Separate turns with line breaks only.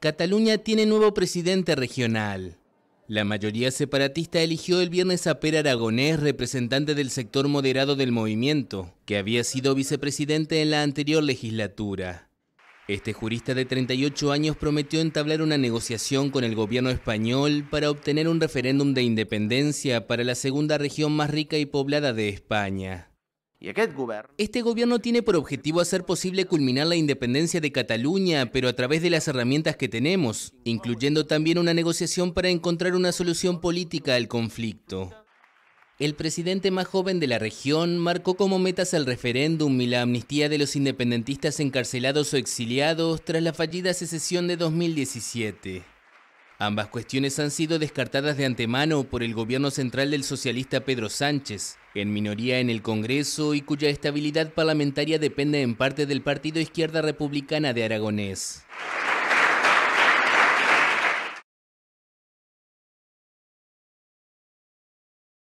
Cataluña tiene nuevo presidente regional. La mayoría separatista eligió el viernes a Per Aragonés, representante del sector moderado del movimiento, que había sido vicepresidente en la anterior legislatura. Este jurista de 38 años prometió entablar una negociación con el gobierno español para obtener un referéndum de independencia para la segunda región más rica y poblada de España. Este gobierno tiene por objetivo hacer posible culminar la independencia de Cataluña, pero a través de las herramientas que tenemos, incluyendo también una negociación para encontrar una solución política al conflicto. El presidente más joven de la región marcó como metas el referéndum y la amnistía de los independentistas encarcelados o exiliados tras la fallida secesión de 2017. Ambas cuestiones han sido descartadas de antemano por el gobierno central del socialista Pedro Sánchez, en minoría en el Congreso y cuya estabilidad parlamentaria depende en parte del partido Izquierda Republicana de Aragonés.